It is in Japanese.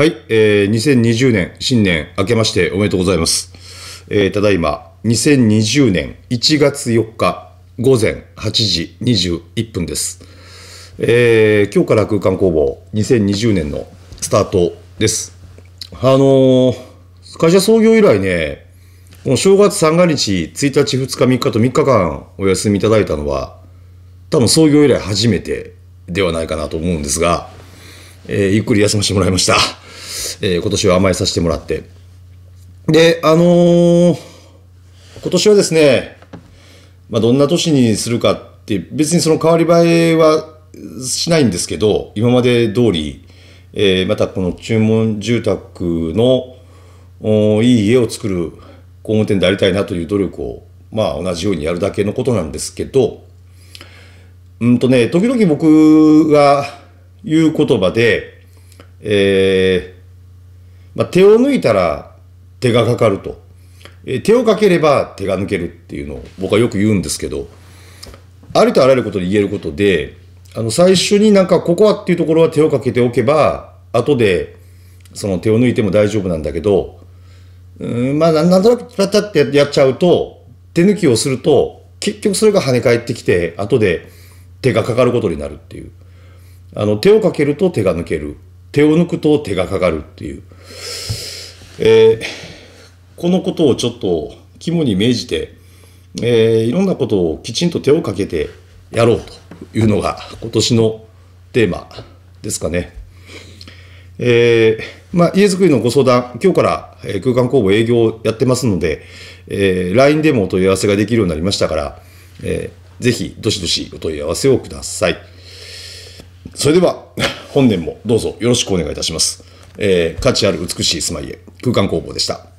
はい、えー、2020年新年明けましておめでとうございます。えー、ただいま2020年1月4日午前8時21分です。えー、今日から空間工房2020年のスタートです。あのー、会社創業以来ね、この正月三が日、1日、2日、3日と3日間お休みいただいたのは、多分創業以来初めてではないかなと思うんですが、えー、ゆっくり休ませてもらいました。えー、今年は甘えさせてもらって。で、あのー、今年はですね、まあ、どんな年にするかって、別にその変わり映えはしないんですけど、今まで通り、えー、またこの注文住宅のおいい家を作る工務店でありたいなという努力を、まあ、同じようにやるだけのことなんですけど、うんとね、時々僕が言う言葉で、えまあ、手を抜いたら手がかかると、え手をかければ手が抜けるっていうのを僕はよく言うんですけどありとあらゆることで言えることであの最初になんかここはっていうところは手をかけておけば後でその手を抜いても大丈夫なんだけどうんまあなんとなくパッタってやっちゃうと手抜きをすると結局それが跳ね返ってきて後で手がかかることになるっていうあの手をかけると手が抜ける手を抜くと手がかかるっていう、えー、このことをちょっと肝に銘じて、えー、いろんなことをきちんと手をかけてやろうというのが今年のテーマですかね。えー、まあ、家づくりのご相談、今日から、え空間工房営業をやってますので、えー、LINE でもお問い合わせができるようになりましたから、えー、ぜひ、どしどしお問い合わせをください。それでは本年もどうぞよろしくお願いいたします。えー、価値ある美しい住まいへ、空間工房でした。